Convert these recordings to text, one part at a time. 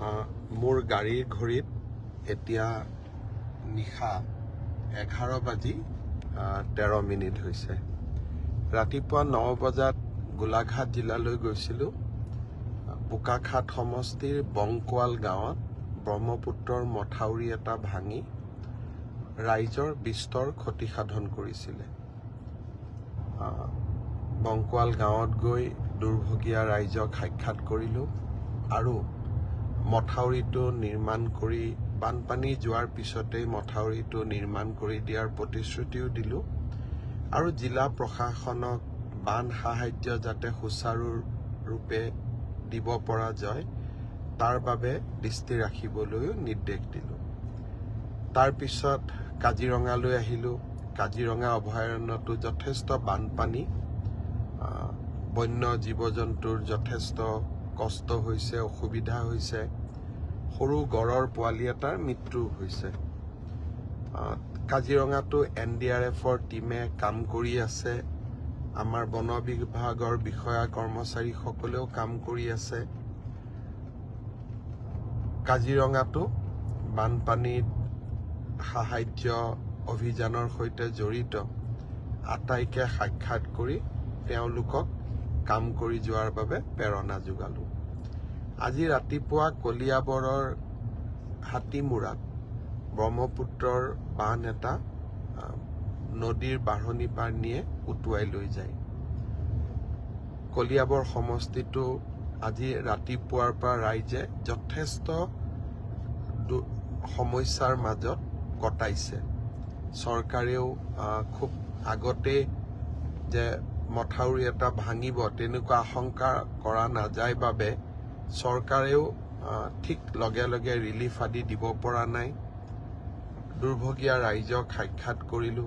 মোৰ গাড়ীৰ ঘড়ীত এতিয়া নিশা এঘাৰ বাজি তেৰ মিনিট হৈছে ৰাতিপুৱা ন বজাত গোলাঘাট জিলালৈ গৈছিলোঁ বোকাখাট সমষ্টিৰ বংকোৱাল গাঁৱত ব্ৰহ্মপুত্ৰৰ মথাউৰি এটা ভাঙি ৰাইজৰ বিস্তৰ ক্ষতিসাধন কৰিছিলে বংকোৱাল গাঁৱত গৈ দুৰ্ভগীয়া ৰাইজক সাক্ষাৎ কৰিলোঁ আৰু মথাউৰিটো নিৰ্মাণ কৰি বানপানী যোৱাৰ পিছতেই মথাউৰিটো নিৰ্মাণ কৰি দিয়াৰ প্ৰতিশ্ৰুতিও দিলোঁ আৰু জিলা প্ৰশাসনক বান সাহাৰ্য যাতে সুচাৰুৰূপে দিব পৰা যায় তাৰ বাবে দৃষ্টি ৰাখিবলৈও নিৰ্দেশ দিলোঁ তাৰপিছত কাজিৰঙালৈ আহিলোঁ কাজিৰঙা অভয়াৰণ্যটো যথেষ্ট বানপানী বন্য জীৱ জন্তুৰ যথেষ্ট কষ্ট হৈছে অসুবিধা হৈছে সৰু গড়ৰ পোৱালি এটাৰ মৃত্যু হৈছে কাজিৰঙাটো এন ডি আৰ এফৰ টীমে কাম কৰি আছে আমাৰ বন বিভাগৰ বিষয়া কৰ্মচাৰীসকলেও কাম কৰি আছে কাজিৰঙাটো বানপানীত সাহাৰ্য অভিযানৰ সৈতে জড়িত আটাইকে সাক্ষাৎ কৰি তেওঁলোকক কাম কৰি যোৱাৰ বাবে প্ৰেৰণা যোগালোঁ আজি ৰাতিপুৱা কলিয়াবৰৰ হাতীমূৰাত ব্ৰহ্মপুত্ৰৰ বান এটা নদীৰ বাঢ়নী পানীয়ে উটুৱাই লৈ যায় কলিয়াবৰ সমষ্টিটো আজি ৰাতিপুৱাৰ পৰা ৰাইজে যথেষ্ট সমস্যাৰ মাজত কটাইছে চৰকাৰেও খুব আগতে যে মথাউৰি এটা ভাঙিব তেনেকুৱা আশংকা কৰা নাযায় বাবে চৰকাৰেও ঠিক লগে লগে ৰিলিফ আদি দিব পৰা নাই দুৰ্ভগীয়া ৰাইজক সাক্ষাৎ কৰিলোঁ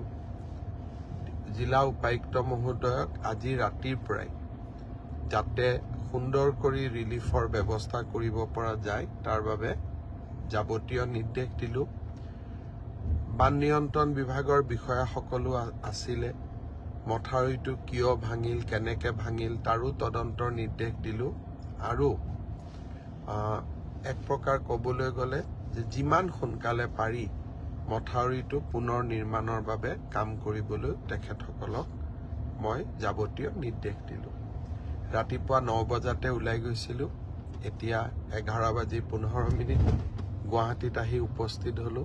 জিলা উপায়ুক্ত মহোদয়ক আজি ৰাতিৰ পৰাই যাতে সুন্দৰ কৰি ৰিলিফৰ ব্যৱস্থা কৰিব পৰা যায় তাৰ বাবে যাৱতীয় নিৰ্দেশ দিলোঁ বান নিয়ন্ত্ৰণ বিভাগৰ বিষয়াসকলো আছিলে মথাউৰিটো কিয় ভাঙিল কেনেকৈ ভাঙিল তাৰো তদন্তৰ নিৰ্দেশ দিলোঁ আৰু এক প্ৰকাৰ ক'বলৈ গ'লে যে যিমান সোনকালে পাৰি মথাউৰিটো পুনৰ নিৰ্মাণৰ বাবে কাম কৰিবলৈ তেখেতসকলক মই যাৱতীয় নিৰ্দেশ দিলোঁ ৰাতিপুৱা ন বজাতে ওলাই গৈছিলোঁ এতিয়া এঘাৰ বাজি পোন্ধৰ মিনিট গুৱাহাটীত আহি উপস্থিত হ'লোঁ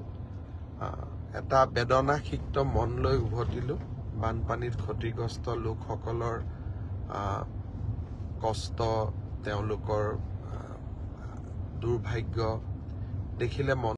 এটা বেদনাসিক্ত মন লৈ উভতিলোঁ বানপানীত ক্ষতিগ্ৰস্ত লোকসকলৰ কষ্ট তেওঁলোকৰ দুৰ্ভাগ্য দেখিলে মন